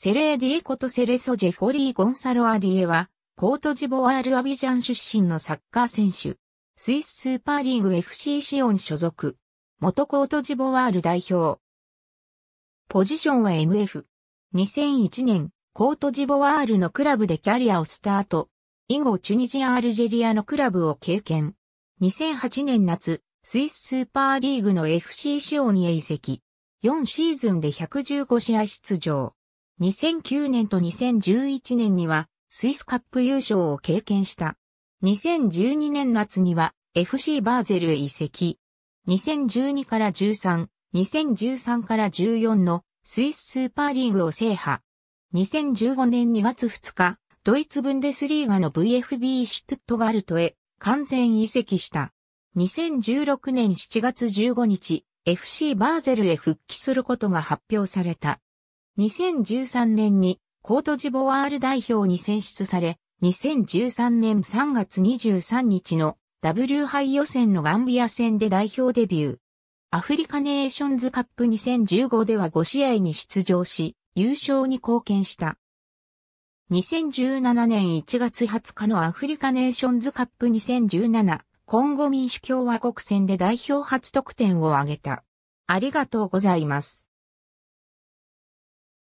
セレーディエことセレソジェフォリー・ゴンサロ・アディエは、コートジボワール・アビジャン出身のサッカー選手。スイススーパーリーグ FC シオン所属。元コートジボワール代表。ポジションは MF。2001年、コートジボワールのクラブでキャリアをスタート。以後チュニジア・アルジェリアのクラブを経験。2008年夏、スイススーパーリーグの FC シオンへ移籍。4シーズンで115試合出場。2009年と2011年にはスイスカップ優勝を経験した。2012年夏には FC バーゼルへ移籍。2012から13、2013から14のスイススーパーリーグを制覇。2015年2月2日、ドイツブンデスリーガの VFB シュトゥットガルトへ完全移籍した。2016年7月15日、FC バーゼルへ復帰することが発表された。2013年にコートジボワール代表に選出され、2013年3月23日の W 杯予選のガンビア戦で代表デビュー。アフリカネーションズカップ2015では5試合に出場し、優勝に貢献した。2017年1月20日のアフリカネーションズカップ2017コンゴ民主共和国戦で代表初得点を挙げた。ありがとうございます。